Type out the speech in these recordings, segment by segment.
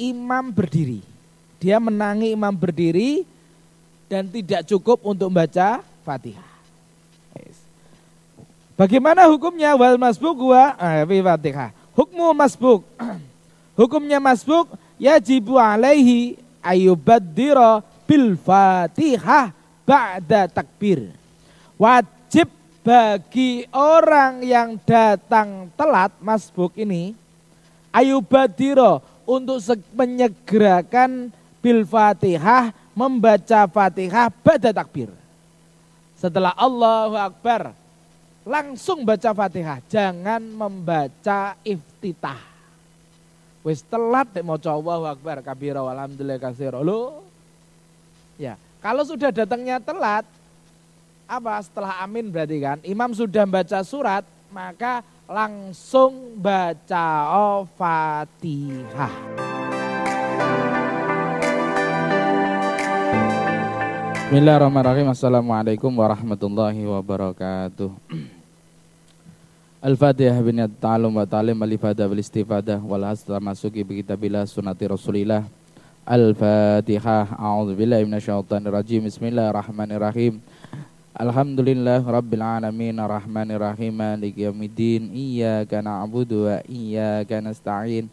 imam berdiri. Dia menangi imam berdiri dan tidak cukup untuk membaca Fatihah. Bagaimana hukumnya wal masbuk wa ah, ya, fi Fatihah? Hukmu masbuk. Hukumnya masbuk yajibu alaihi ayubaddira bil Fatihah ba'da takbir. Wajib bagi orang yang datang telat masbuk ini ayubaddira untuk menyegerakan bil Fatihah membaca Fatihah pada takbir. Setelah Allahu Akbar langsung baca Fatihah, jangan membaca iftitah. Wis telat mau coba Allahu Akbar kabira walhamdulillah kasir. Ya, kalau sudah datangnya telat apa setelah amin berarti kan imam sudah baca surat maka langsung baca Al Fatihah. Bismillahirrahmanirrahim. Assalamualaikum warahmatullahi wabarakatuh. Al-Fatihah bin Ta'alum wa Ta'alim Al-Ifadah bil Istifadah Wal Hasra Masuki bi Sunati Rasulillah Al-Fatihah A'udzu billahi minasyaitonir rajim Bismillahirrahmanirrahim Alhamdulillah Rabbil Alamin ar ar Rahim Maliki Yawmiddin Iyyaka na'budu wa iyyaka nasta'in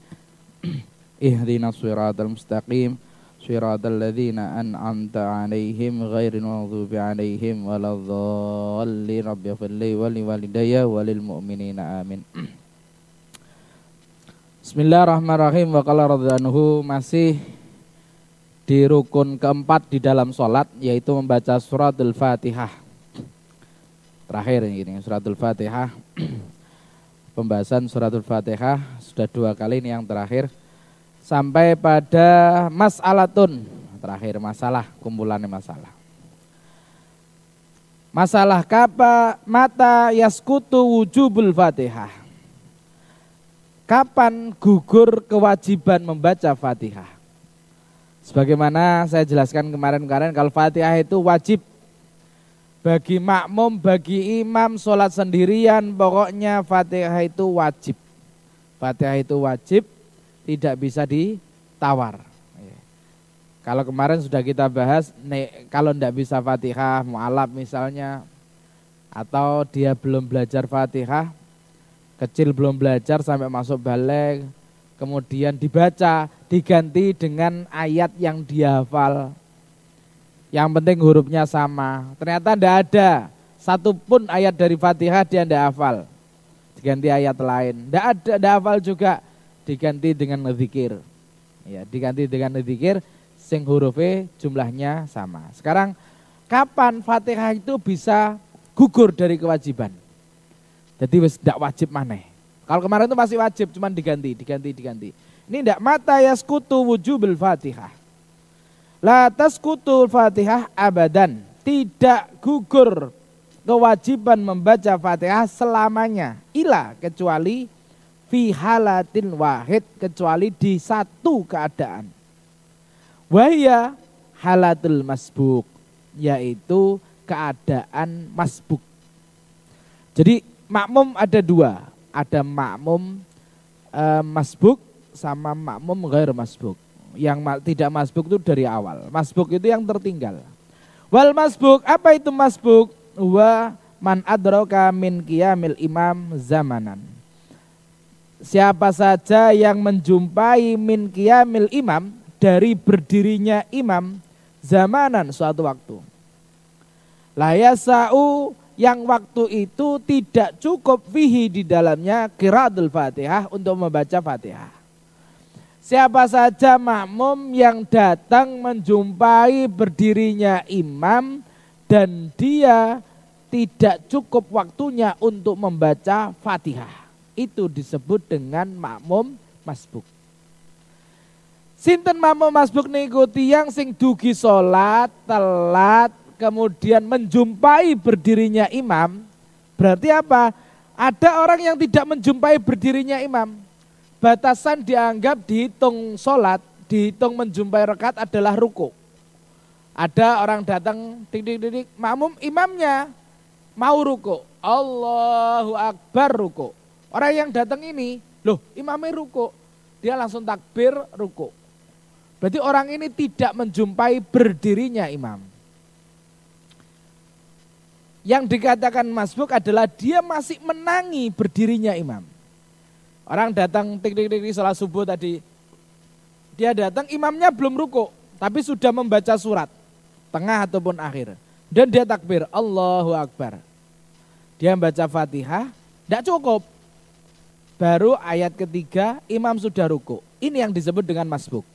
Ihdinas siratal mustaqim Siratal ladzina an'amta 'alaihim ghairil maghdubi 'alaihim waladdallin Rabbi ighfirli wa liwalidayya wa lil mu'minina amin Bismillahirrahmanirrahim wa qala radhiyallahu masih di rukun keempat di dalam sholat yaitu membaca suratul fatihah terakhir ini suratul fatihah pembahasan suratul fatihah sudah dua kali ini yang terakhir sampai pada masalatun terakhir masalah kumpulannya masalah masalah kapa mata yaskutu wujubul fatihah kapan gugur kewajiban membaca fatihah sebagaimana saya jelaskan kemarin-kemarin kalau fatihah itu wajib bagi makmum, bagi imam, sholat sendirian, pokoknya fatihah itu wajib. Fatihah itu wajib, tidak bisa ditawar. Iya. Kalau kemarin sudah kita bahas, nek, kalau tidak bisa fatihah, mu'alaf misalnya, atau dia belum belajar fatihah, kecil belum belajar sampai masuk balik, kemudian dibaca, diganti dengan ayat yang dia hafal, yang penting hurufnya sama. Ternyata tidak ada satupun ayat dari Fatihah dia tidak hafal. Diganti ayat lain. Tidak ada, tidak hafal juga. Diganti dengan zikir. Ya, diganti dengan zikir. Sing huruf E jumlahnya sama. Sekarang kapan Fatihah itu bisa gugur dari kewajiban? Jadi tidak wajib maneh. Kalau kemarin itu masih wajib, cuman diganti, diganti, diganti. Ini tidak mata ya sekutu wujubil fatihah. La taskutul Fatihah abadan. Tidak gugur kewajiban membaca Fatihah selamanya. Ila kecuali fi halatin wahid kecuali di satu keadaan. Wahia halatul masbuk yaitu keadaan masbuk. Jadi makmum ada dua, ada makmum e, eh, masbuk sama makmum gair masbuk yang tidak masbuk itu dari awal. Masbuk itu yang tertinggal. Wal masbuk, apa itu masbuk? Wa man adroka min qiyamil imam zamanan. Siapa saja yang menjumpai min qiyamil imam dari berdirinya imam zamanan suatu waktu. Layasau yang waktu itu tidak cukup fihi di dalamnya kiradul fatihah untuk membaca fatihah. Siapa saja makmum yang datang menjumpai berdirinya imam dan dia tidak cukup waktunya untuk membaca Fatihah. Itu disebut dengan makmum masbuk. Sinten makmum masbuk niku tiang sing dugi salat telat kemudian menjumpai berdirinya imam. Berarti apa? Ada orang yang tidak menjumpai berdirinya imam batasan dianggap dihitung sholat, dihitung menjumpai rekat adalah ruku. Ada orang datang, tik tik tik, makmum imamnya mau ruku. Allahu Akbar ruku. Orang yang datang ini, loh imamnya ruku. Dia langsung takbir ruku. Berarti orang ini tidak menjumpai berdirinya imam. Yang dikatakan masbuk adalah dia masih menangi berdirinya imam. Orang datang tik-tik-tik salat subuh tadi. Dia datang imamnya belum ruko, tapi sudah membaca surat. Tengah ataupun akhir. Dan dia takbir, Allahu Akbar. Dia membaca fatihah, tidak cukup. Baru ayat ketiga, imam sudah ruko. Ini yang disebut dengan masbuk.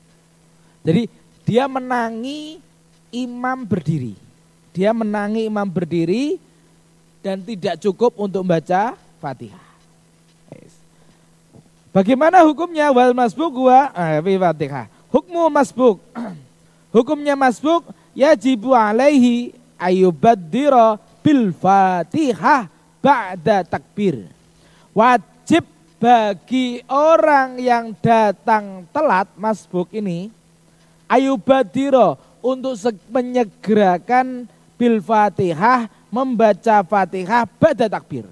Jadi dia menangi imam berdiri. Dia menangi imam berdiri dan tidak cukup untuk membaca fatihah. Bagaimana hukumnya wal masbuk wa eh, fatihah. Hukmu masbuk. Hukumnya masbuk yajibu alaihi ayubaddira bil fatihah ba'da takbir. Wajib bagi orang yang datang telat masbuk ini ayubadiro untuk menyegerakan bil fatihah membaca fatihah pada takbir.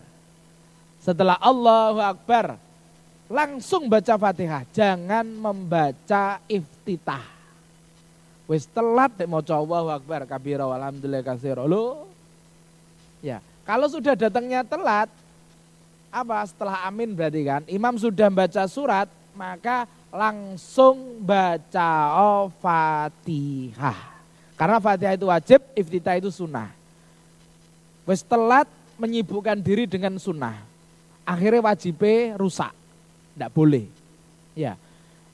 Setelah Allahu Akbar langsung baca Fatihah, jangan membaca iftitah. Wis telat dek mau coba Akbar kabira walhamdulillah kasir. Lo ya, kalau sudah datangnya telat apa setelah amin berarti kan imam sudah baca surat maka langsung baca oh, Fatihah. Karena Fatihah itu wajib, iftitah itu sunnah. Wis telat menyibukkan diri dengan sunnah. Akhirnya wajibnya rusak. Tidak boleh. Ya.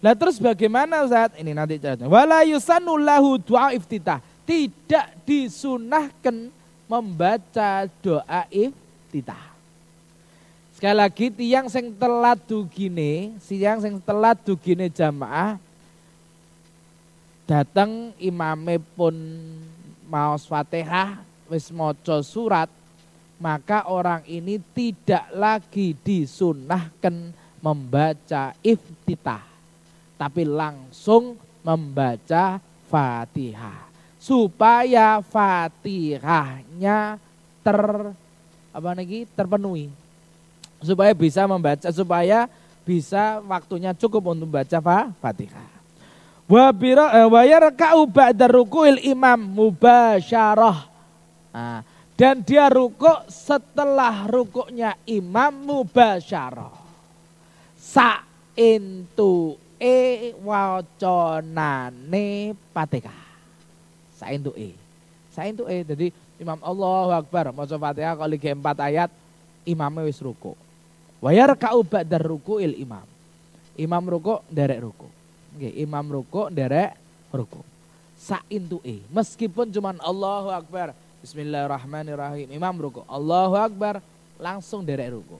Lah terus bagaimana saat ini nanti ceritanya? Wala yusannu lahu du'a iftitah. Tidak disunahkan membaca doa iftitah. Sekali lagi tiang sing telat dugine, siang sing telat dugine jamaah datang imame pun mau Fatihah wis maca surat maka orang ini tidak lagi disunahkan membaca iftitah, tapi langsung membaca Fatihah. Supaya Fatihahnya ter apa lagi terpenuhi. Supaya bisa membaca supaya bisa waktunya cukup untuk membaca Fatihah. Wa bira eh, wa yarka'u ba'da ruku'il imam mubasyarah. Ah, dan dia rukuk setelah rukuknya imam mubasyarah sa e ne Pateka. Sa e Sa e jadi Imam Allahu Akbar maca Fatihah kali empat ayat imamnya wis ruku. Wayar kau ba'dar ruku il imam. Imam ruku derek ruku. Oke, imam ruku derek ruku. Sa e meskipun cuman Allahu Akbar Bismillahirrahmanirrahim. Imam ruku. Allahu Akbar langsung derek ruku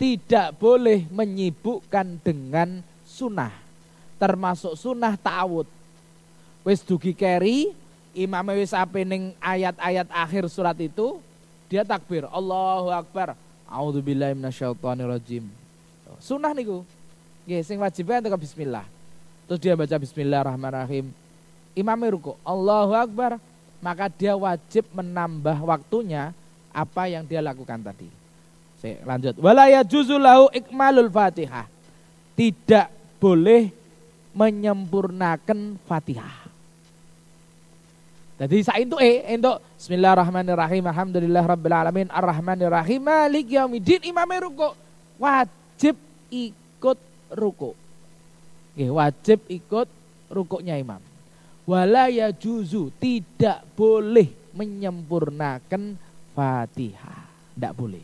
tidak boleh menyibukkan dengan sunnah. Termasuk sunnah ta'awud. Wis dugi keri, imam wis apening ayat-ayat akhir surat itu, dia takbir. Allahu Akbar. A'udzubillahi Sunnah niku. ya sing wajibnya itu bismillah. Terus dia baca bismillahirrahmanirrahim. imam ruku, Allahu Akbar. Maka dia wajib menambah waktunya apa yang dia lakukan tadi lanjut. Walaya juzulahu ikmalul fatihah. Tidak boleh menyempurnakan fatihah. Jadi saat itu eh itu bismillahirrahmanirrahim alhamdulillah rabbil alamin arrahmanirrahim malik Yawmidin, imame Ruko. wajib ikut ruku. Nggih, wajib ikut rukuknya imam. Wala'ya juzu tidak boleh menyempurnakan Fatihah. Tidak boleh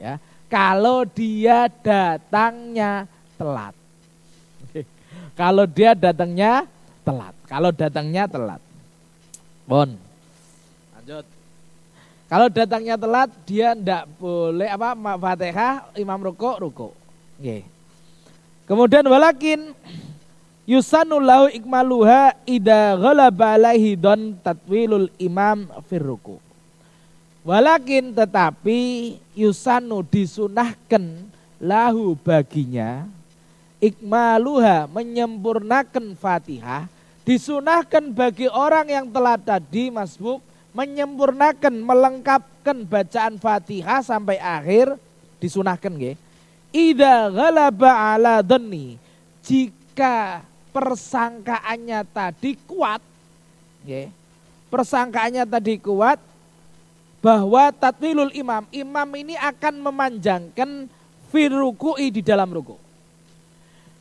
ya kalau dia datangnya telat. Kalau dia datangnya telat. Kalau datangnya telat. Bon. Lanjut. Kalau datangnya telat dia ndak boleh apa Fatihah imam ruko ruko. Oke. Kemudian walakin yusanu lahu ikmaluha ida ghalaba alaihi don tatwilul imam firruku. Walakin tetapi yusanu disunahkan lahu baginya ikmaluha menyempurnakan fatihah disunahkan bagi orang yang telah tadi masbuk menyempurnakan melengkapkan bacaan fatihah sampai akhir disunahkan ya ida ghalaba ala dhani, jika persangkaannya tadi kuat ya persangkaannya tadi kuat bahwa tatwilul imam, imam ini akan memanjangkan firruku'i di dalam ruku.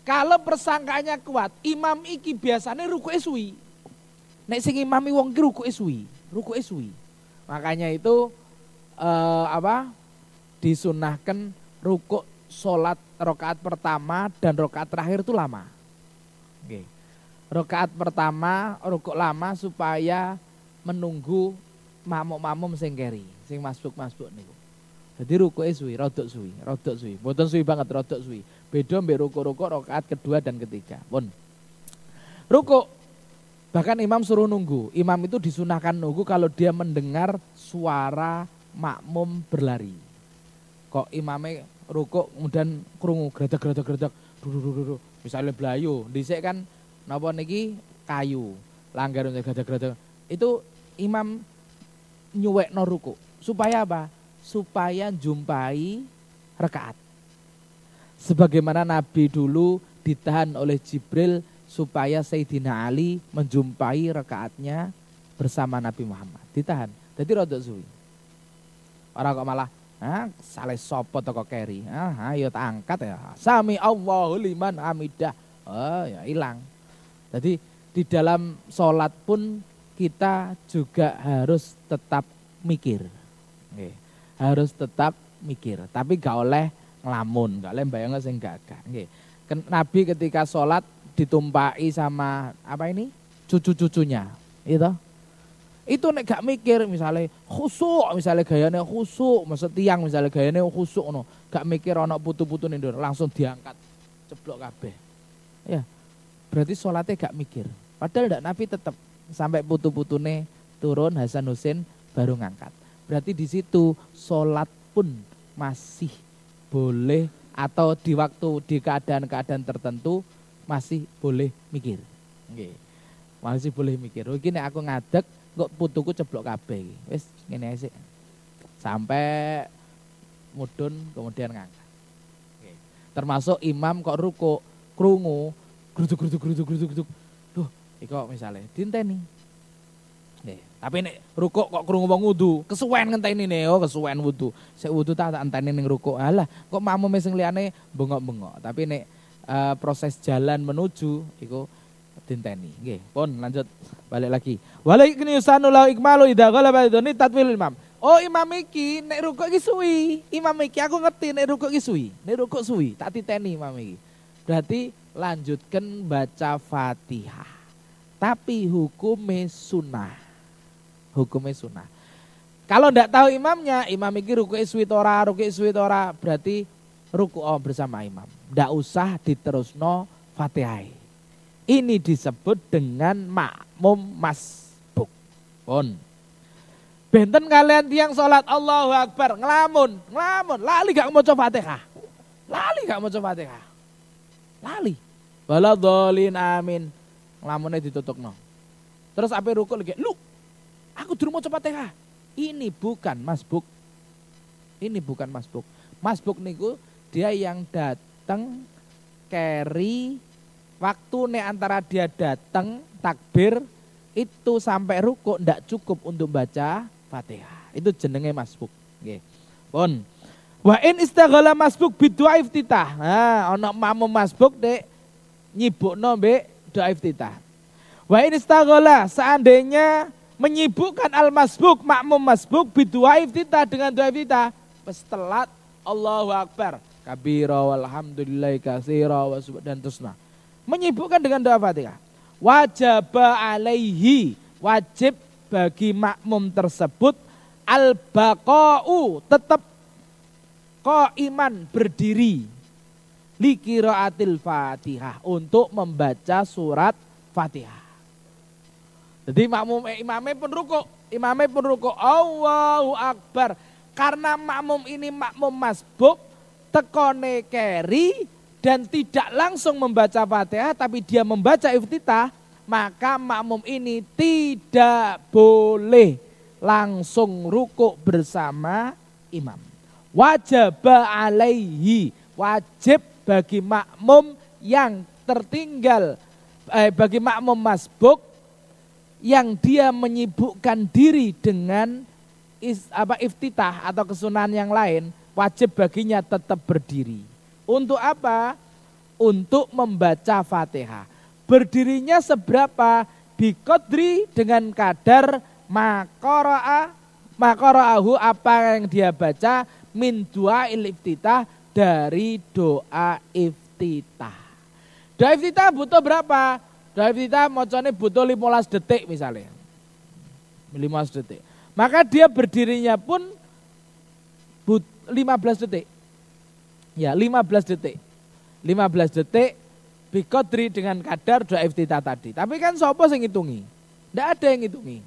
Kalau persangkaannya kuat, imam iki biasanya ruku eswi, Nek sing imami wong ruku eswi, ruku eswi. Makanya itu uh, apa? disunahkan ruku salat rokaat pertama dan rokaat terakhir itu lama. Okay. Rokaat pertama, ruku lama supaya menunggu mamuk-mamum sing keri, sing masuk masuk niku. Jadi ruko suwi, rodok suwi, rodok suwi. Mboten suwi banget rodok suwi. Beda mbek ruko-ruko rakaat kedua dan ketiga. Pun. Ruku bahkan imam suruh nunggu. Imam itu disunahkan nunggu kalau dia mendengar suara makmum berlari. Kok imamnya ruku kemudian krungu gredeg-gredeg-gredeg. Misalnya belayu, dhisik kan napa niki kayu, langgar gredeg-gredeg. Itu imam nyuwek noruku. Supaya apa? Supaya jumpai rekaat. Sebagaimana Nabi dulu ditahan oleh Jibril supaya Sayyidina Ali menjumpai rekaatnya bersama Nabi Muhammad. Ditahan. Jadi rodok suwi. Orang kok malah ah, saleh sopo toko keri. Ah, ayo ya tangkat angkat ya. Sami Allahu liman amidah. Oh, ya hilang. Jadi di dalam sholat pun kita juga harus tetap mikir. Oke. Harus tetap mikir, tapi gak oleh ngelamun, gak oleh bayangnya sing gagah. Oke. Nabi ketika sholat ditumpai sama apa ini? cucu-cucunya. Itu. Iya Itu nek gak mikir misalnya khusuk, misalnya gayane khusuk, maksud tiang misalnya gayane khusuk no. Gak mikir ono putu-putu nindur, langsung diangkat ceblok kabeh. Ya. Berarti sholatnya gak mikir. Padahal Nabi tetap sampai putu-putune turun Hasan Husin baru ngangkat. Berarti di situ sholat pun masih boleh atau di waktu di keadaan-keadaan tertentu masih boleh mikir. Oke. Masih boleh mikir. Iki aku ngadeg kok putuku ceblok kabeh iki. Wis ngene Sampai mudun kemudian ngangkat. Termasuk imam kok ruko krungu gruduk gruduk gruduk gruduk Iko misalnya dinteni. Nih, tapi nih ruko kok kurung wong wudu, kesuwen ngenteni nih, oh kesuwen wudu. Sik wudu tak tak enteni ning rukuk. Alah, kok mau sing liane bengok-bengok. Tapi nih eh, uh, proses jalan menuju iko iku dinteni. Nggih, Pon lanjut balik lagi. Walaikni yusanu lahu ikmalu idza ghalaba doni tatwil imam. Oh imam iki nek rukuk iki suwi. Imam iki aku ngerti nek ruko iki suwi. ruko rukuk suwi tak titeni imam iki. Berarti lanjutkan baca Fatihah tapi hukumnya sunnah. Hukumnya sunnah. Kalau ndak tahu imamnya, imam iki ruku iswitora, ruku iswitora, berarti ruku oh bersama imam. Ndak usah diterusno fatihah. Ini disebut dengan makmum masbuk. Pun. Benten kalian tiang sholat Allahu Akbar, ngelamun, ngelamun, lali gak mau coba fatihah. Lali gak mau coba fatihah. Lali. dolin amin Lamunnya ditutup no. Terus apa ruko lagi? Lu, aku dulu mau coba teh. Ini bukan masbuk. Ini bukan masbuk. Masbuk niku dia yang datang carry waktu nih antara dia datang takbir itu sampai ruko ndak cukup untuk baca Fatihah. Itu jenenge masbuk. Oke. Pun. Wa in istaghala masbuk bidua iftitah. Nah, ana makmum masbuk dek nyibukno mbek doaif titah. Wa instagola seandainya menyibukkan al masbuk makmum masbuk bidua iftitah dengan dua iftitah pesetelat Allahu Akbar kabira walhamdulillah kasira dan terusna menyibukkan dengan doa fatihah wajib alaihi wajib bagi makmum tersebut al baqau tetap kau iman berdiri likiroatil Fatihah untuk membaca surat Fatihah. Jadi makmum eh, imamnya pun ruku, imamnya pun ruku. Allahu Akbar. Karena makmum ini makmum masbuk, tekone keri dan tidak langsung membaca Fatihah tapi dia membaca iftitah, maka makmum ini tidak boleh langsung ruku bersama imam. Wajib alaihi, wajib bagi makmum yang tertinggal eh, bagi makmum masbuk yang dia menyibukkan diri dengan is, apa iftitah atau kesunahan yang lain wajib baginya tetap berdiri. Untuk apa? Untuk membaca Fatihah. Berdirinya seberapa? Dikodri dengan kadar makoroa makoroahu apa yang dia baca min dua iftitah dari doa iftitah. Doa iftitah butuh berapa? Doa iftitah moconi butuh 15 detik misalnya. 15 detik. Maka dia berdirinya pun 15 detik. Ya, 15 detik. 15 detik bikotri dengan kadar doa iftitah tadi. Tapi kan sopo sing ngitungi? Ndak ada yang ngitungi.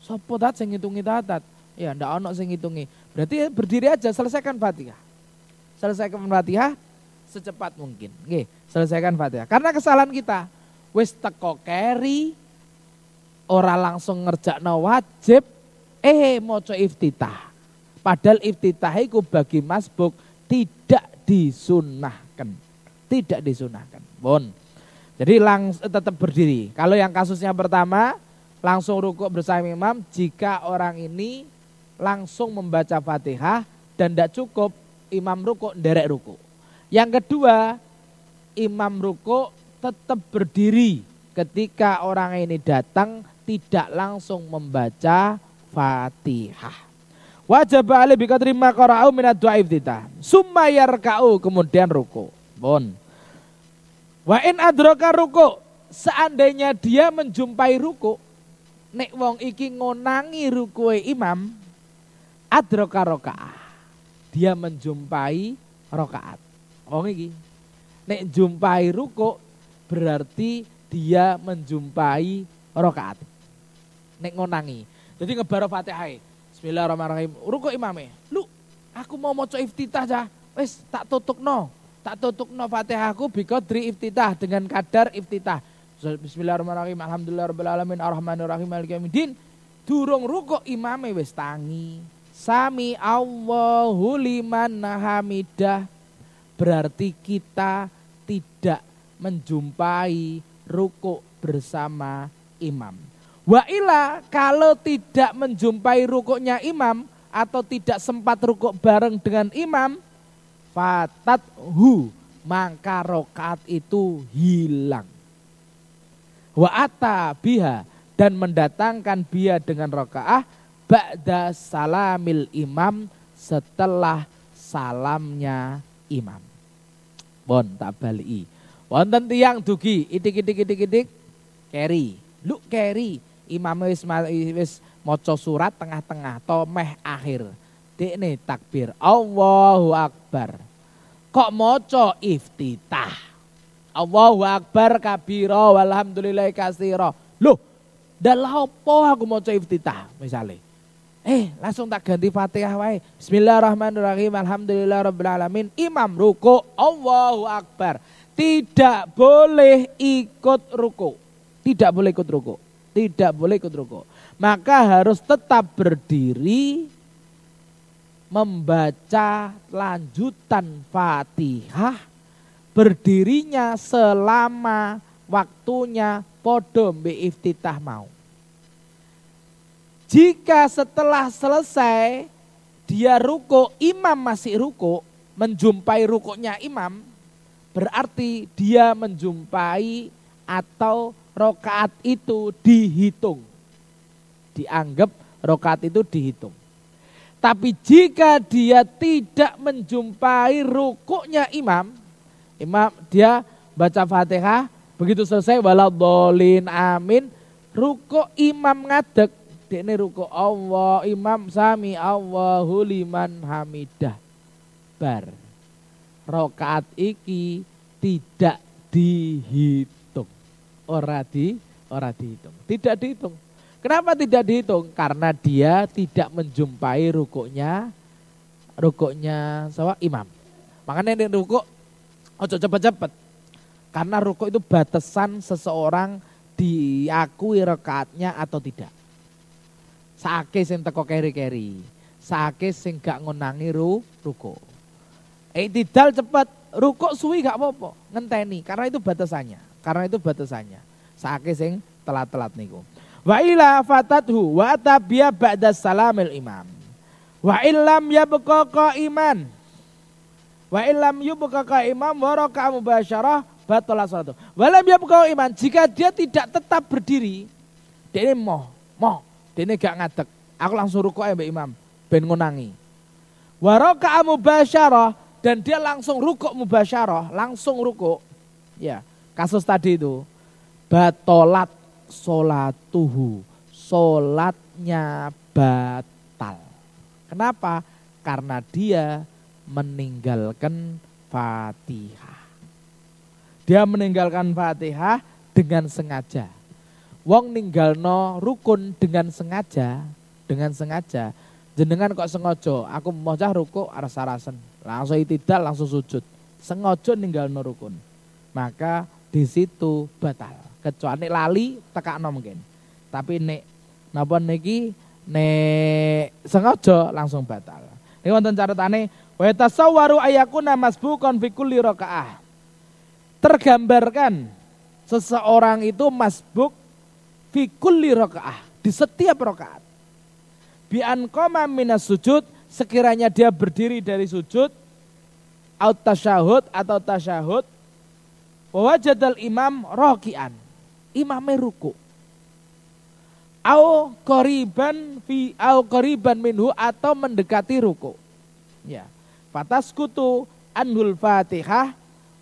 Sopo tat sing ngitungi tatat? Ya, ndak ono sing ngitungi. Berarti berdiri aja selesaikan Fatihah selesaikan Fatihah secepat mungkin. Nggih, selesaikan Fatihah. Karena kesalahan kita wis teko keri ora langsung ngerjakno wajib eh maca iftitah. Padahal iftitah iku bagi masbuk tidak disunahkan. Tidak disunahkan. Bon. Jadi langsung tetap berdiri. Kalau yang kasusnya pertama langsung rukuk bersama imam jika orang ini langsung membaca Fatihah dan tidak cukup imam ruko derek ruko. Yang kedua, imam ruko tetap berdiri ketika orang ini datang tidak langsung membaca Fatihah. Wajib alih bika terima korau minat doa iftita. Sumayar kau kemudian ruko. Bon. Wa in adroka ruko. Seandainya dia menjumpai ruko. Nek wong iki ngonangi rukoe imam. Adroka rokaat dia menjumpai rokaat. Wong iki. Nek jumpai ruko berarti dia menjumpai rokaat. Nek ngonangi. Jadi ngebaro Fatihah. Bismillahirrahmanirrahim. Ruko imame. Lu aku mau maca iftitah ja, Wis tak tutukno. Tak tutukno Fatihahku tri iftitah dengan kadar iftitah. Bismillahirrahmanirrahim. Alhamdulillahirabbil alamin arrahmanirrahim maliki yaumiddin. Durung ruko imame wis tangi. Sami Allahu liman hamidah berarti kita tidak menjumpai rukuk bersama imam. Wa ila kalau tidak menjumpai rukuknya imam atau tidak sempat rukuk bareng dengan imam fatat hu maka rokat itu hilang. Wa ata biha dan mendatangkan biha dengan rokaah ba'da salamil imam setelah salamnya imam. Bon tak bali. Wonten tiang dugi itik-itik-itik-itik keri. Lu keri imam wis wis moco surat tengah-tengah tomeh akhir. Dekne takbir Allahu akbar. Kok moco iftitah. Allahu akbar kabiro, walhamdulillah kasira. Loh, dah apa aku maca iftitah misalnya Eh, langsung tak ganti Fatihah wae. Bismillahirrahmanirrahim. Alhamdulillah rabbil alamin. Imam ruku, Allahu akbar. Tidak boleh ikut ruku. Tidak boleh ikut ruku. Tidak boleh ikut ruku. Maka harus tetap berdiri membaca lanjutan Fatihah berdirinya selama waktunya podo iftitah mau. Jika setelah selesai dia ruko, imam masih ruko, menjumpai rukuknya imam, berarti dia menjumpai atau rokaat itu dihitung. Dianggap rokaat itu dihitung. Tapi jika dia tidak menjumpai rukuknya imam, imam dia baca fatihah, begitu selesai walau dolin amin, ruko imam ngadek dene ruku Allah imam sami Allahu liman hamidah bar rokaat iki tidak dihitung ora di ora dihitung tidak dihitung kenapa tidak dihitung karena dia tidak menjumpai rukuknya rukuknya sawa imam makanya ini rukuk ojo cepet-cepet karena rukuk itu batasan seseorang diakui rokaatnya atau tidak Sake sing teko keri-keri. sake sing gak ngonangi ru, ruko. tidal cepat, ruko suwi gak apa-apa. Ngenteni, karena itu batasannya. Karena itu batasannya. Sake sing telat-telat niku. Wa ila fatathu wa tabiya ba'da salamil imam. Wa illam yabqa iman. Wa illam yabqa imam wa raka'a mubasyarah batalah salatu. lam ya iman, jika dia tidak tetap berdiri, dia ini moh, moh, Dene gak ngadeg. Aku langsung ruko ya Mbak Imam. Ben ngonangi. Waroka mubasyarah dan dia langsung rukuk mubasyarah, langsung rukuk. Ya, kasus tadi itu batolat solatuhu, solatnya batal. Kenapa? Karena dia meninggalkan Fatihah. Dia meninggalkan Fatihah dengan sengaja. Wong ninggalno rukun dengan sengaja, dengan sengaja. Jenengan kok sengaja, aku mau cah ruku arsa Langsung tidak langsung sujud. Sengaja ninggalno rukun. Maka di situ batal. Kecuali lali no mungkin. Tapi nek napa niki nek sengaja langsung batal. Nih wonten catatane wa tasawwaru ayakuna masbukon fi kulli rakaah. Tergambarkan seseorang itu masbuk fi kulli rokaah di setiap rokaat. Bi koma minas sujud sekiranya dia berdiri dari sujud out tasyahud atau tasyahud wajadal imam rokian imamnya ruku au koriban fi au koriban minhu atau mendekati ruku ya fatas kutu anhul fatihah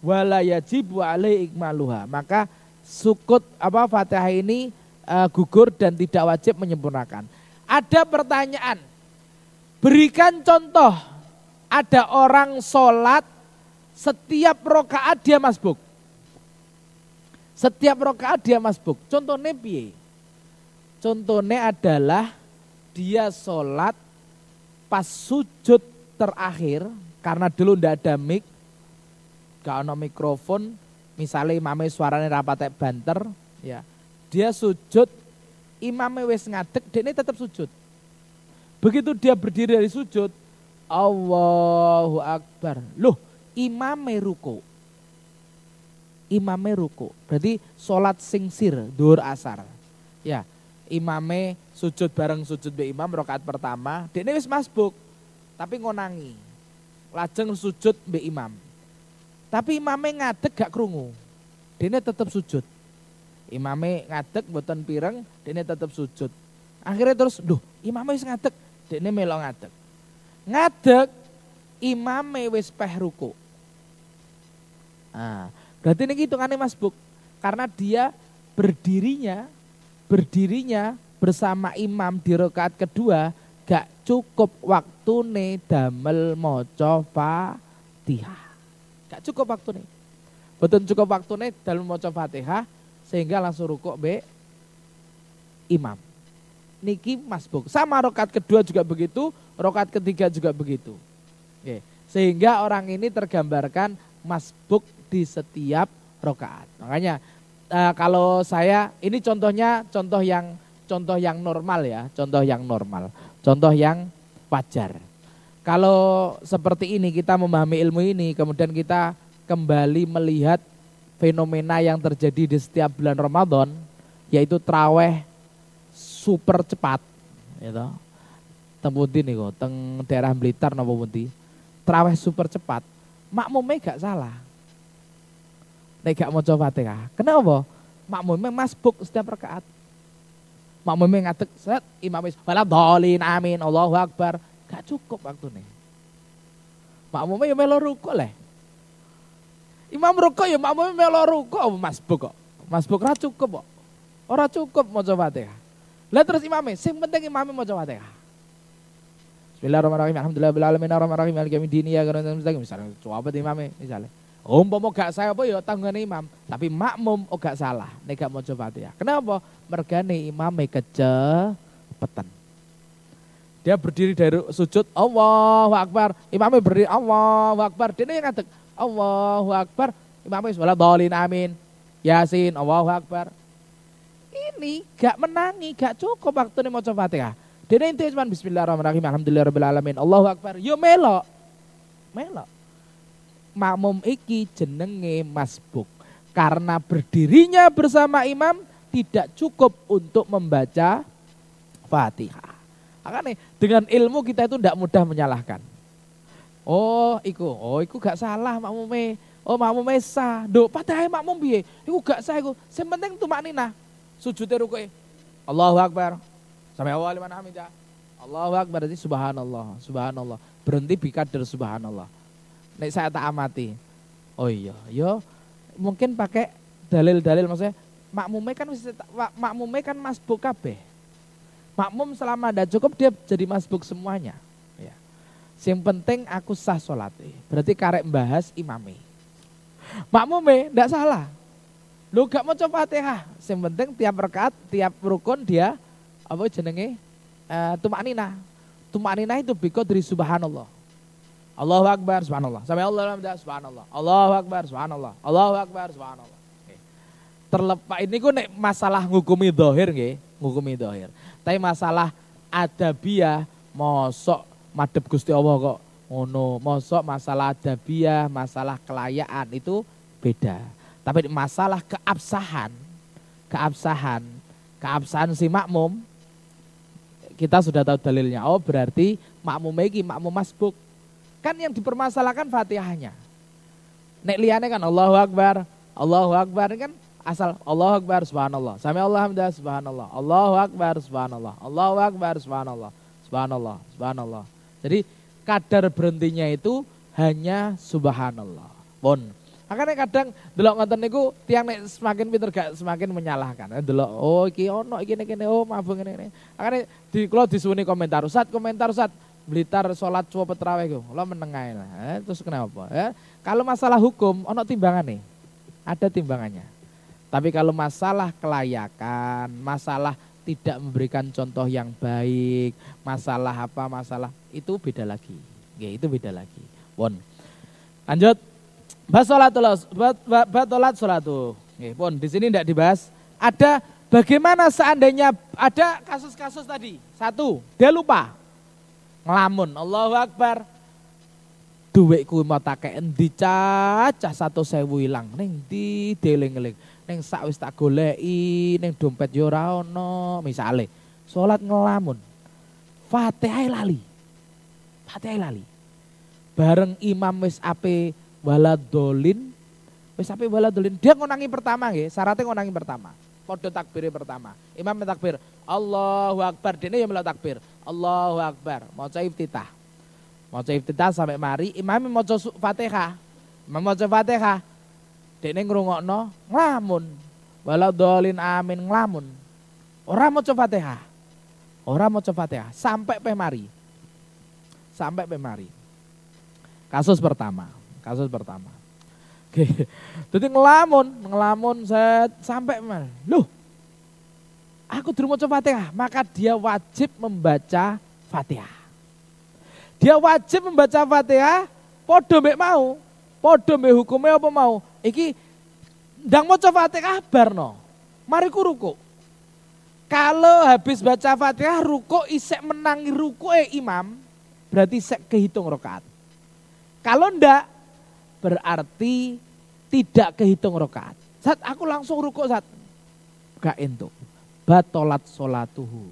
walayajibu alaih ikmaluha maka sukut apa fatihah ini uh, gugur dan tidak wajib menyempurnakan. Ada pertanyaan, berikan contoh ada orang sholat setiap rokaat dia masbuk. Setiap rokaat dia masbuk. Contohnya piye? Contohnya adalah dia sholat pas sujud terakhir karena dulu ndak ada mic, gak ada mikrofon, misalnya imamnya suaranya rapatnya banter, ya dia sujud, imamnya wes ngadek, dia tetap sujud. Begitu dia berdiri dari sujud, Allahu Akbar. Loh, imamnya ruko. Imamnya ruko. Berarti sholat singsir, dur asar. Ya, imamnya sujud bareng sujud be imam rokat pertama. Dia wes masbuk, tapi ngonangi. Lajeng sujud be imam. Tapi imamnya ngadek gak kerungu, Dia tetap sujud imame ngadeg boten pireng dene tetep sujud akhirnya terus duh imame wis ngadek dene melo ngadeg ngadek imame wis peh ruku nah, berarti ini gitu hitungannya mas buk karena dia berdirinya berdirinya bersama imam di rokaat kedua gak cukup waktu nih damel maca Fatihah. Gak cukup waktu nih, Betul cukup waktu nih dalam maca Fatihah, sehingga langsung rukuk B imam. Niki masbuk. Sama rokat kedua juga begitu, rokat ketiga juga begitu. Oke. Sehingga orang ini tergambarkan masbuk di setiap rokaat. Makanya uh, kalau saya ini contohnya contoh yang contoh yang normal ya, contoh yang normal, contoh yang wajar. Kalau seperti ini kita memahami ilmu ini, kemudian kita kembali melihat fenomena yang terjadi di setiap bulan Ramadan yaitu traweh super cepat gitu. Teng nih kok, teng daerah Blitar nopo pundi? Traweh super cepat. Makmume gak salah. Nek gak maca Fatihah. Kenapa? Makmume masbuk setiap rakaat. Makmume ngadeg set imam wis dolin amin Allahu akbar. Gak cukup waktu nih. Makmume yo melu rukuk leh Imam rukuk ya makmum melo rukuk apa oh, masbuk kok. Masbuk ora cukup kok. Ora cukup maca Fatihah. Lah terus imame, sing penting imame maca Fatihah. Bismillahirrahmanirrahim. Alhamdulillah bil alamin arrahmanirrahim maliki yaumiddin ya karena mustaqim misalnya coba imame misalnya. Oh, umpama gak saya apa ya tanggane imam, tapi makmum oh gak salah nek gak maca Fatihah. Kenapa? Mergane imame kecepetan. Dia berdiri dari sujud Allahu Akbar, imamnya berdiri Allahu Akbar, dia yang ngadeg Allahu Akbar. Imamnya sholat dolin amin. Yasin, Allahu Akbar. Ini gak menangi, gak cukup waktu nih mau coba fatihah. Dene intinya cuma bismillahirrahmanirrahim, alhamdulillahirobbilalamin. Allahu Akbar. Yo melok. Melok. Makmum iki jenenge masbuk. Karena berdirinya bersama imam tidak cukup untuk membaca fatihah. nih dengan ilmu kita itu tidak mudah menyalahkan. Oh, iku. Oh, iku gak salah makmume. Oh, makmume sah. Nduk, padahal makmum piye? Iku gak sah iku. Sing penting tumakninah. Sujude rukuke. Allahu Akbar. Sampai awal liman hamidah. Ya. Allahu Akbar berarti subhanallah, subhanallah. Berhenti bicara subhanallah. Nek saya tak amati. Oh iya, yo iya. mungkin pakai dalil-dalil maksudnya makmume kan makmume kan masbuk kabeh. Makmum selama ada cukup dia jadi masbuk semuanya. Yang penting aku sah sholat. E. Berarti karek membahas imami. Makmume ndak salah. Lu gak mau coba fatihah. Yang penting tiap rekat, tiap rukun dia apa jenenge uh, tumak nina. Tumak nina itu biko dari subhanallah. Allahu Akbar, subhanallah. Sampai Allah, subhanallah. Allahu Akbar, subhanallah. Allahu Akbar, subhanallah. Terlepas, ini gue nek masalah ngukumi dohir nggih, ngukumi dohir. Tapi masalah adabiah, mosok madep Gusti Allah kok ngono. Mosok masalah adabiah, masalah kelayaan itu beda. Tapi masalah keabsahan, keabsahan, keabsahan si makmum kita sudah tahu dalilnya. Oh, berarti makmum iki makmum masbuk. Kan yang dipermasalahkan Fatihahnya. Nek liane kan Allahu Akbar, Allahu Akbar kan asal Allahu Akbar subhanallah. Sami Allah subhanallah. Allahu Akbar subhanallah. Allahu Akbar subhanallah. Subhanallah, subhanallah. Jadi kadar berhentinya itu hanya subhanallah. Pun. Makanya kadang delok ngoten niku tiang nek semakin pinter gak semakin menyalahkan. Eh, delok oh iki ono iki kene oh maaf ngene ngene. Makane di kula disuwuni komentar Ustaz, komentar Ustaz. Blitar sholat cuwa petrawe iku. Lo menengae lah. Eh, terus kenapa? Eh, ya? kalau masalah hukum ono timbangan Ada timbangannya. Tapi kalau masalah kelayakan, masalah tidak memberikan contoh yang baik, masalah apa masalah itu beda lagi. Ya, itu beda lagi. Bon. Lanjut. Basolatul batolat salatu. Nggih, pun di sini tidak dibahas. Ada bagaimana seandainya ada kasus-kasus tadi. Satu, dia lupa. Ngelamun, Allahu Akbar. Duwitku mau endi dicacah satu sewu hilang. Ning di deling-eling. Neng sak wis tak goleki, neng dompet yo ora ana, misale salat ngelamun. Fatihah e lali. Fatihah e lali. Bareng imam wis ape waladolin, wis ape waladolin. Dia ngonangi pertama nggih, syaratnya ngonangi pertama. padha takbir pertama. Imam takbir, Allahu Akbar. Dene ya melu takbir. Allahu Akbar. Maca iftitah. Maca iftitah sampai mari, imam maca Fatihah. Imam maca Fatihah Dekne ngrungokno nglamun. Walau dolin amin nglamun. Ora maca Fatihah. Ora coba Fatihah sampai pemari Sampai pemari Kasus pertama, kasus pertama. Oke. Jadi ngelamun, ngelamun set sampai pemari Loh. Aku dulu maca Fatihah, maka dia wajib membaca Fatihah. Dia wajib membaca Fatihah, podo mau. Podo mbek hukumnya apa mau? Iki ndang maca Fatihah barno, Mari ku ruku. Kalau habis baca Fatihah ruku isek menangi ruku eh imam, berarti isek kehitung rokaat. Kalau ndak berarti tidak kehitung rokaat. Saat aku langsung ruku saat gak entuk. Batolat solatuhu.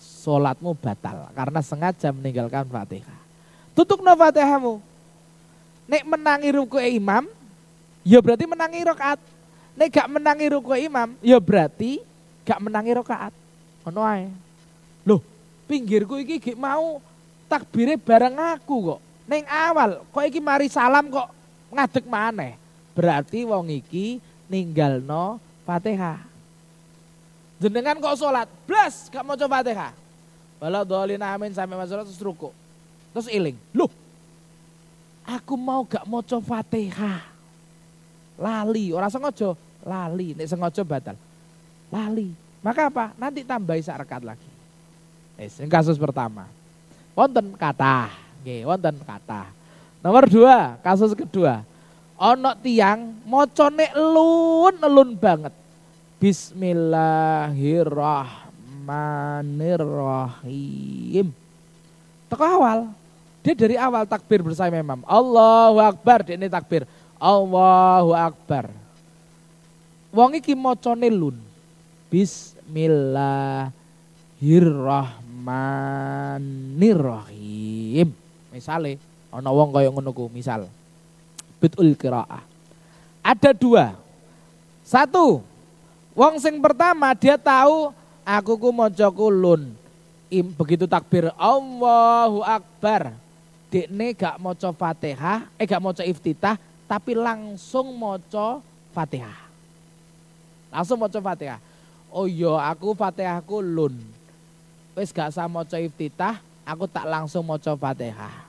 Solatmu batal karena sengaja meninggalkan Fatihah. Tutup no Nek menangi ruku e imam, ya berarti menangi rokaat. Nek gak menangi ruku imam, ya berarti gak menangi rokaat. Ono ae. Loh, pinggirku iki gak mau takbire bareng aku kok. Neng awal kok iki mari salam kok ngadeg maneh. Berarti wong iki ninggal no Fatihah. Jenengan kok sholat, blas gak mau coba Fatihah. Walau dolin amin sampai masuk terus ruku. Terus iling. Loh, aku mau gak mau coba Fatihah lali, orang sengaja lali, nek sengaja batal. Lali. Maka apa? Nanti tambahi sak lagi. Eh, ini kasus pertama. Wonten kata, nggih, wonten kata. Nomor dua, kasus kedua. Ono tiang mocone elun elun banget. Bismillahirrahmanirrahim. Teko awal, dia dari awal takbir bersama imam. Allahu Akbar, dia ini takbir. Allahu Akbar. Wong iki macane lun. Bismillahirrahmanirrahim. Misale ana wong kaya ngono ku, misal. Bitul qiraah. Ada dua. Satu, wong sing pertama dia tahu aku ku maca kulun. begitu takbir Allahu Akbar. Dekne gak maca Fatihah, eh gak maca iftitah, tapi langsung moco Fatihah. Langsung moco Fatihah. Oh yo iya, aku Fatihahku lun. Wis gak sama moco iftitah, aku tak langsung moco Fatihah.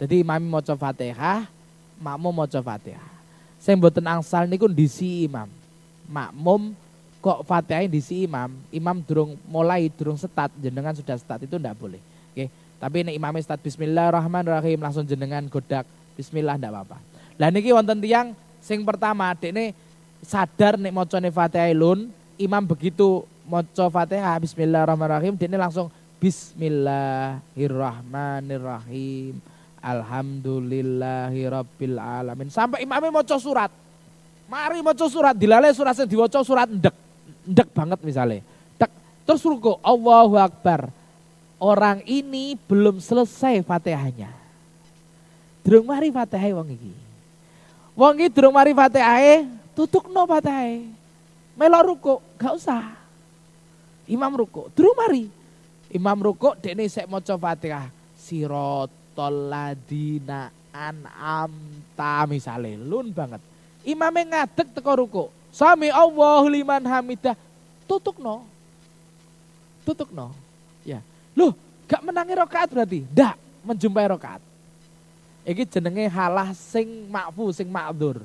Jadi imam moco Fatihah, makmum moco Fatihah. Saya mboten angsal kun disi imam. Makmum kok Fatihah disi imam, imam durung mulai durung setat, jenengan sudah setat itu ndak boleh. Oke, tapi ini imamnya setat bismillahirrahmanirrahim langsung jenengan godak bismillah ndak apa-apa. Lah niki wonten tiyang sing pertama dekne sadar nek ne Fatihah lun, imam begitu maca Fatihah bismillahirrahmanirrahim dekne langsung bismillahirrahmanirrahim. Alhamdulillahirabbil alamin. Sampai imamnya maca surat. Mari maca surat dilale surat sing diwaca surat ndek. Ndek banget misalnya. dek terus ruku Allahu akbar. Orang ini belum selesai Fatihahnya. Durung mari Fatihah wong iki. Wong iki durung mari tutuk tutukno Fatihah. Melok ruku gak usah. Imam ruku durung mari. Imam ruku dene sik maca Fatihah. Sirotol ladina an'amta misale lun banget. Imame ngadeg teko rukuk. Sami Allahu liman hamidah. Tutukno. Tutukno. Ya. Loh, gak menangi rakaat berarti? Ndak, menjumpai rakaat. Iki jenenge halah sing makfu sing makdur.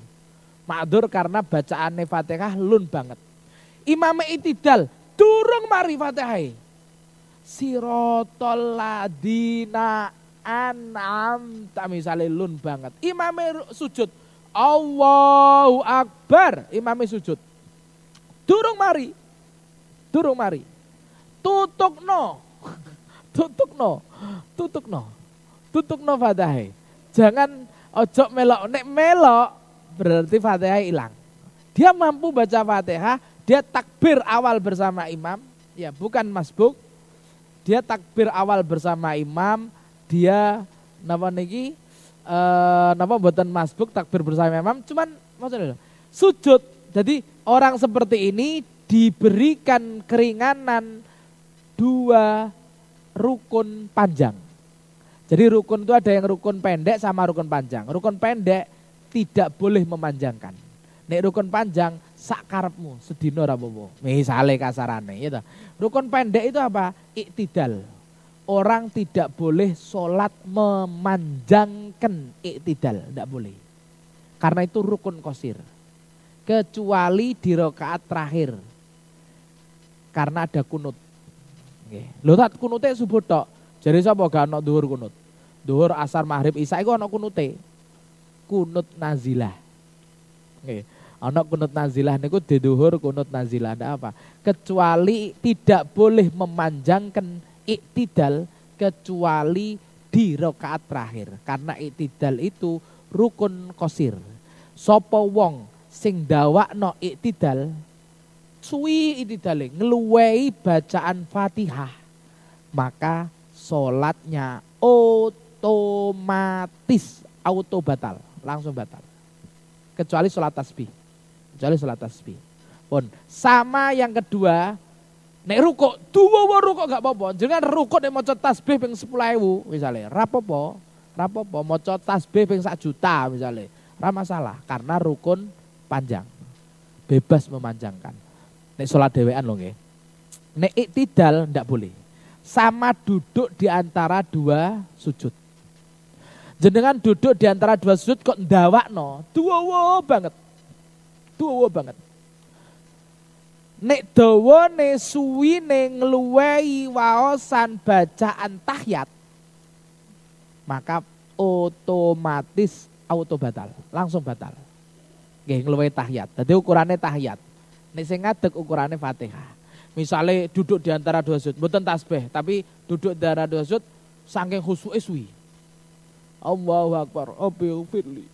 Makdur karena bacaan Fatihah lun banget. Imam itidal durung mari Fatihah. Sirotol ladina an'am tak misalnya lun banget. Imam sujud. Allahu Akbar. Imam sujud. Durung mari. Durung mari. Tutuk no. Tutuk no. Tutuk no. Tutuk no Jangan ojok melok, nek melok berarti Fatihah hilang. Dia mampu baca Fatihah, dia takbir awal bersama imam, ya bukan masbuk. Dia takbir awal bersama imam, dia napa niki eh napa buatan masbuk takbir bersama imam, cuman maksudnya sujud. Jadi orang seperti ini diberikan keringanan dua rukun panjang. Jadi rukun itu ada yang rukun pendek sama rukun panjang. Rukun pendek tidak boleh memanjangkan. Nek rukun panjang sakarpmu sedino rabobo. Misale kasarane gitu. Rukun pendek itu apa? Iktidal. Orang tidak boleh sholat memanjangkan iktidal. Tidak boleh. Karena itu rukun kosir. Kecuali di rokaat terakhir. Karena ada kunut. Lihat tak kunutnya subuh tok. Jadi mau gak nak duhur kunut? Duhur, asar, maghrib, isya iku ana kunute. Kunut nazilah. Nggih. Ana kunut nazilah niku di duhur kunut nazilah ada apa? Kecuali tidak boleh memanjangkan iktidal kecuali di rokaat terakhir. Karena iktidal itu rukun kosir. Sopo wong sing dawak no iktidal suwi iktidal ngeluwei bacaan Fatihah maka solatnya ot oh, otomatis auto batal, langsung batal. Kecuali sholat tasbih. Kecuali sholat tasbih. Pun. Sama yang kedua, nek ruko, dua ruko gak apa-apa. Jangan ruko nek mau tasbih ping sepuluh ewu misalnya. Rapopo, rapopo mau tasbih ping sak juta misalnya. Ramah salah karena rukun panjang. Bebas memanjangkan. Nek sholat dewean loh nggih. Nek iktidal ndak boleh. Sama duduk di antara dua sujud. Jenengan duduk di antara dua sudut kok tua wo banget. wo banget. Nek suwi ne ngeluwei waosan bacaan tahyat, maka otomatis auto batal, langsung batal. Nggih ngeluwei tahyat, Dadi ukurane tahyat. Nek sing ngadeg ukurane Fatihah. Misalnya duduk di antara dua sudut, bukan tasbih, tapi duduk di antara dua sudut saking khusus suwi. Allahu Akbar. Rabbi firli.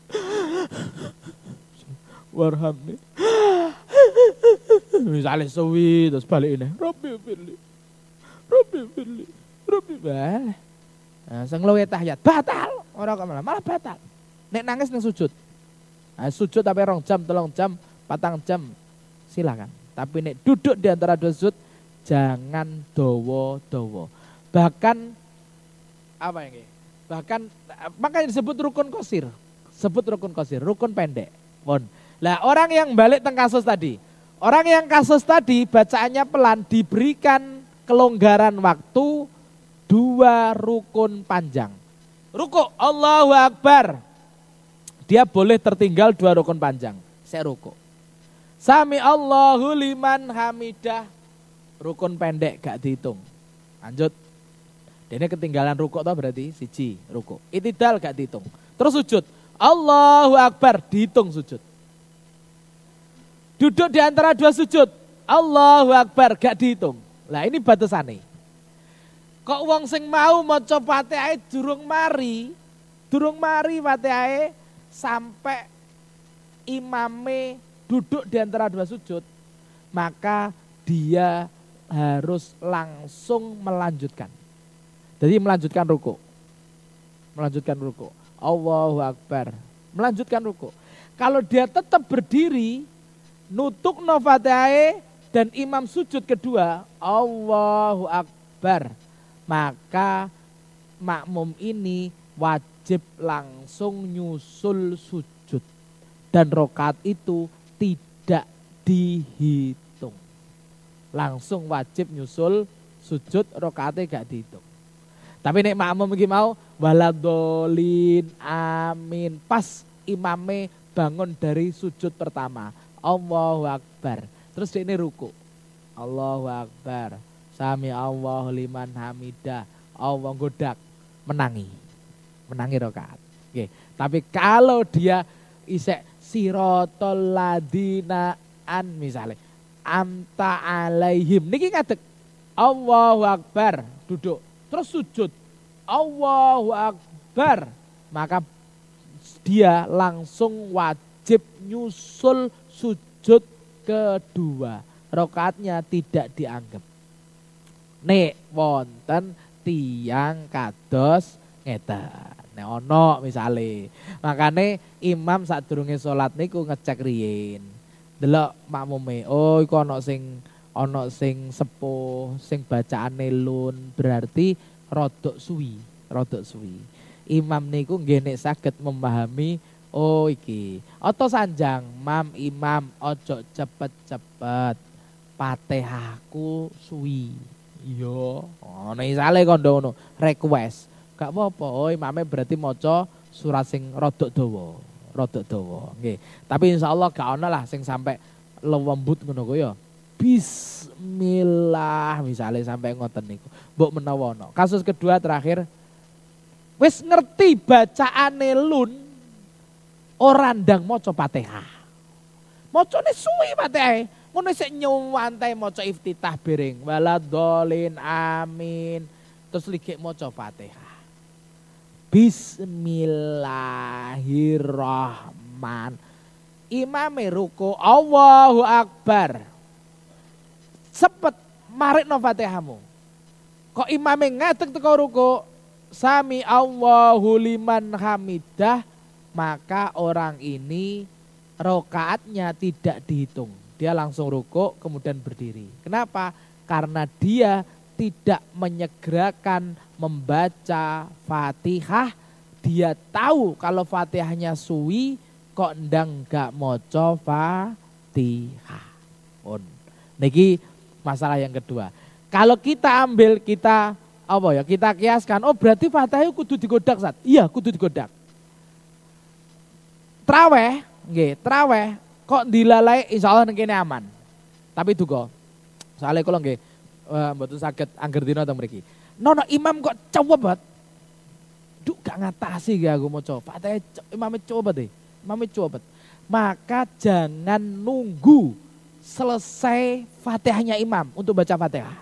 Warhamni. Misalnya sewi, terus balik ini. Rabbi firli. Rabbi firli. Rabbi balik. Eh, nah, sing luwe tahiyat batal. orang kemana? malah batal. Nek nangis nek sujud. Nah, sujud tapi rong jam, telung jam, patang jam. Silakan. Tapi nek duduk di antara dua sujud jangan dowo-dowo. Bahkan apa yang ini? Bahkan makanya disebut rukun kosir. Sebut rukun kosir, rukun pendek. Mohon. lah orang yang balik tentang kasus tadi. Orang yang kasus tadi bacaannya pelan diberikan kelonggaran waktu dua rukun panjang. Ruku Allahu Akbar. Dia boleh tertinggal dua rukun panjang. Saya ruku. Sami Allahu liman hamidah. Rukun pendek gak dihitung. Lanjut. Dene ketinggalan ruko toh berarti siji rukuk. Itidal gak dihitung. Terus sujud. Allahu Akbar dihitung sujud. Duduk di antara dua sujud. Allahu Akbar gak dihitung. Lah ini batasane. Kok wong sing mau mau maca Fatihah durung mari, durung mari Fatihah sampai imame duduk di antara dua sujud, maka dia harus langsung melanjutkan. Jadi melanjutkan ruku, Melanjutkan ruko. Allahu Akbar. Melanjutkan ruku, Kalau dia tetap berdiri, nutuk novatai dan imam sujud kedua, Allahu Akbar. Maka makmum ini wajib langsung nyusul sujud. Dan rokat itu tidak dihitung. Langsung wajib nyusul sujud, rokatnya gak dihitung. Tapi nek makmum iki mau waladolin amin. Pas imame bangun dari sujud pertama. Allahu Akbar. Terus ini ruku. Allahu Akbar. Sami Allahu liman hamidah. Allah godak menangi. Menangi rokaat. Oke. Tapi kalau dia isek sirotol ladina an misalnya amta alaihim niki ngadek. Allahu akbar duduk terus sujud. Allahu Akbar. Maka dia langsung wajib nyusul sujud kedua. rokatnya tidak dianggap. Nek wonten tiang kados ngeta neono ono misale. Makane imam saat sadurunge salat niku ngecek riyin. Delok makmume, oh iku ono sing ana sing sepuh, sing bacaane lun, berarti rodok suwi, rodok suwi. Imam niku nggih nek saged memahami oh iki. Oto sanjang, mam imam ojo cepet-cepet. patehaku suwi. Iya, oh, ngono isale kondo ngono, request. Gak apa-apa, oh imame berarti maca surat sing rodok dawa, rodok dawa. Nggih. Tapi insyaallah gak ono lah sing sampai lewembut ngono kuwi ya bismillah misalnya sampai ngoten niku. Mbok menawa no. Kasus kedua terakhir wis ngerti bacaane lun ora ndang maca Fatihah. Macane suwi Fatihah. Ngono sik nyuwantai maca iftitah bering waladolin amin. Terus lagi maca Fatihah. Bismillahirrahmanirrahim. Imame ruku Allahu Akbar sepet marik no fatihamu. Kok imamnya ngadeg teko ruko, sami Allahu liman hamidah, maka orang ini rokaatnya tidak dihitung. Dia langsung ruko kemudian berdiri. Kenapa? Karena dia tidak menyegerakan membaca fatihah. Dia tahu kalau fatihahnya suwi kok ndang gak moco fatihah. Niki masalah yang kedua. Kalau kita ambil kita apa ya kita kiaskan, oh berarti fatahnya kudu digodak saat, iya kudu digodak. Traweh, nggih, traweh kok dilalai insya Allah ini aman. Tapi kok Soalnya kalau nggih eh, betul sakit saged angger atau mereka Nono imam kok coba buat Duk gak ngatasi gak aku mau coba. Fatahnya imamnya coba deh. Imamnya coba. Maka jangan nunggu selesai fatihahnya imam untuk baca fatihah.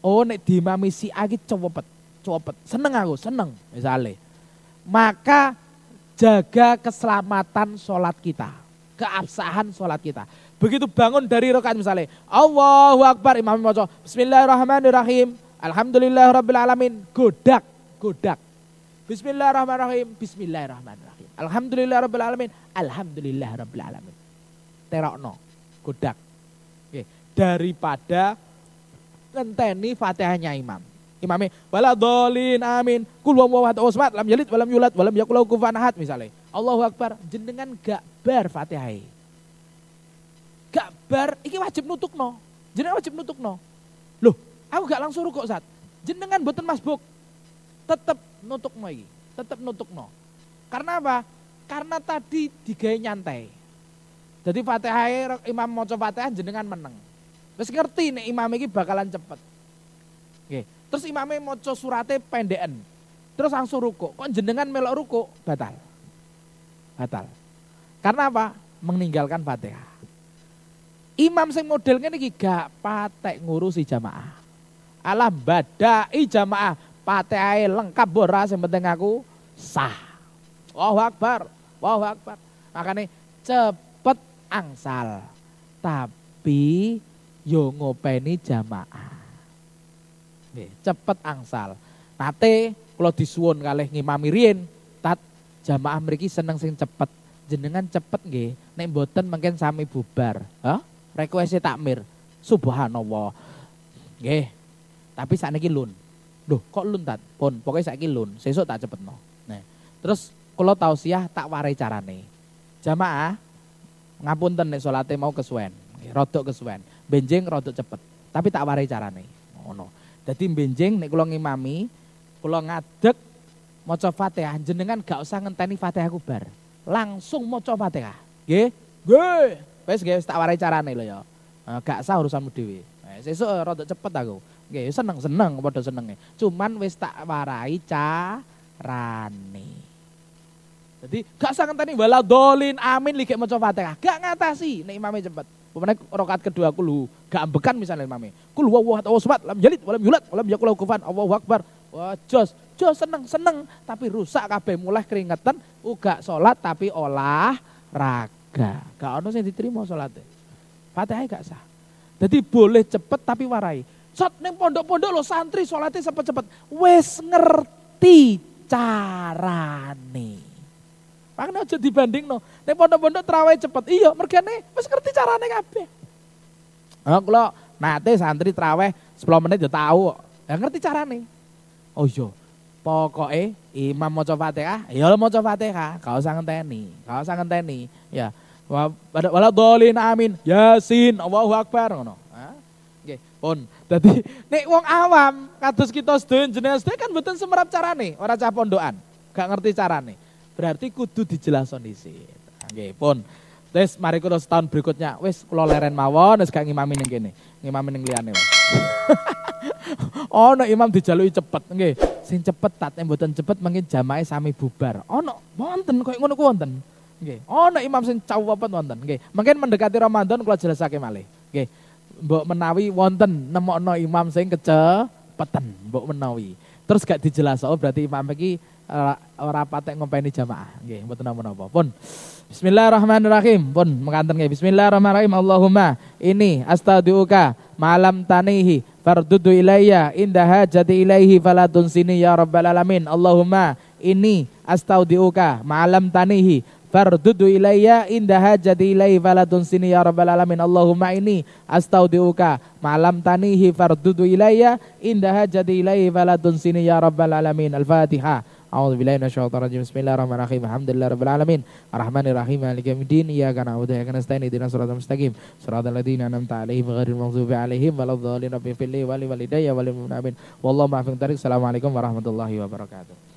Oh nek diimami si A ki cepet, cepet. Seneng aku, seneng misalnya. Maka jaga keselamatan sholat kita, keabsahan sholat kita. Begitu bangun dari rokaat misalnya, Allahu Akbar, imam moco, Bismillahirrahmanirrahim, alhamdulillahirobbilalamin godak, godak. Bismillahirrahmanirrahim, Bismillahirrahmanirrahim. alhamdulillahirobbilalamin alhamdulillahirobbilalamin terakno Terokno godak. Oke, daripada ngenteni Fatihahnya imam. Imamnya wala dolin amin. Kul wa wahad osmat lam yalid walam yulat walam yakulau kufuwan ahad misalnya. Allahu akbar jenengan gak bar Fatihah. Gak bar iki wajib nutukno. Jenengan wajib nutukno. Loh, aku gak langsung rukuk saat. Jenengan boten masbuk. Tetep nutukno iki. Tetep nutukno. Karena apa? Karena tadi digawe nyantai. Jadi Fatihah imam maca Fatihah jenengan meneng. Terus ngerti nih imam ini bakalan cepet. Oke. Terus imam imamnya maca surate pendekan. Terus langsung ruko. Kok jenengan melok ruko batal. Batal. Karena apa? Meninggalkan Fatihah. Imam sing modelnya nih gak patek ngurusi jamaah. Alam badai jamaah Fatihah lengkap boras yang penting aku sah. Wah Akbar. Wah Akbar. Makanya cepat angsal. Tapi yo ngopeni jamaah. Nih, cepet angsal. Nate kalau disuwun kalih ngimami riyen, tat jamaah mriki seneng sing cepet. Jenengan cepet nggih, nek boten mungkin sami bubar. Hah? Requeste takmir. Subhanallah. Nggih. Tapi sakniki lun. duh kok lun tat? Pun, pokoknya saiki lun. Sesuk tak no. Nah, terus kalau tausiah tak warai carane. Jamaah ngapunten nek salate mau kesuwen. Rodok kesuwen. Benjing rodok cepet. Tapi tak warai carane. Ngono. Dadi benjing nek kula ngimami, kula ngadeg maca Fatihah, jenengan gak usah ngenteni Fatihah kubar. Langsung maca Fatihah. Nggih? Nggih. Wis nggih tak warai carane lho ya. Eh, gak usah urusanmu dhewe. Eh, sesuk rodok cepet aku. Nggih, seneng-seneng padha senenge. Cuman wis tak warai carane. Jadi gak sah ngenteni wala dolin amin lihat maca Fatihah. Gak ngatasi nek imame cepet. Pemene rokat kedua kulu gak ambekan misalnya imame. Kul wa wa sobat lam jalid walam yulat walam yakul kufan Allahu akbar. Wah jos jos seneng seneng tapi rusak kabeh mulai keringetan uga salat tapi olah raga. Gak ono sing diterima salate. Fatihah gak sah. Jadi boleh cepet tapi warai. Sot neng pondok-pondok lo santri salate cepet-cepet. Wes ngerti carane. Makanya aja dibanding no. Nih pondok-pondok terawih cepet. Iya, mergane wis ngerti caranya kabeh. Nah, kalau nate santri terawih 10 menit ya tahu. Ya ngerti nih. Oh iya, pokoknya imam mau coba fatihah, Iya lo mau coba fatihah, kau usah ngenteni, kau usah ngenteni. Ya, walau dolin amin, yasin, Allahu Akbar. No. Oke, pun. Jadi, nih uang awam, kados kita sedaya jenis sedaya kan betul semerap caranya. Orang cah pondokan. Gak ngerti nih. Berarti kudu dijelason isi. Oke, pun. Wis mari kudos setahun berikutnya wes kalau leren mawon wis kayak ngimami yang gini, Ngimami yang liane, oh Ono imam dijalui cepet Oke, Sing cepet tat mboten cepet mungkin jamai sami bubar. oh no, wonten koyo ngono wonten, Oke, oh no imam sing cawepet wonten Oke, Mungkin mendekati Ramadan kula jelasake malih. Oke, Mbok menawi wonten no imam sing kecepetan, mbok menawi. Terus gak dijelas oh berarti imam iki ora, patek ngopeni jamaah. Nggih, mboten napa-napa. Pun Bismillahirrahmanirrahim. Pun mengantar nggih. Bismillahirrahmanirrahim. Allahumma ini astaudiuka malam tanihi fardudu ilayya inda hajati ilaihi falatun sini ya rabbal alamin. Allahumma ini astaudiuka malam tanihi fardudu ilayya inda hajati ilaihi falatun sini ya rabbal alamin. Allahumma ini astaudiuka malam tanihi fardudu ilayya inda hajati ilaihi falatun sini ya rabbal alamin. Al-Fatihah. A'udzu billahi minasyaitonir rajim. Bismillahirrahmanirrahim. Alhamdulillahi rabbil alamin. Arrahmanir rahim. Maliki yaumiddin. Iyyaka na'budu wa iyyaka nasta'in. Ihdinas siratal mustaqim. Siratal ladzina an'amta 'alaihim ghairil maghdubi 'alaihim waladdallin. Rabbi fil wa li walidayya wa lil mu'minin. Wallahu ma'afin tariq. Assalamualaikum warahmatullahi wabarakatuh.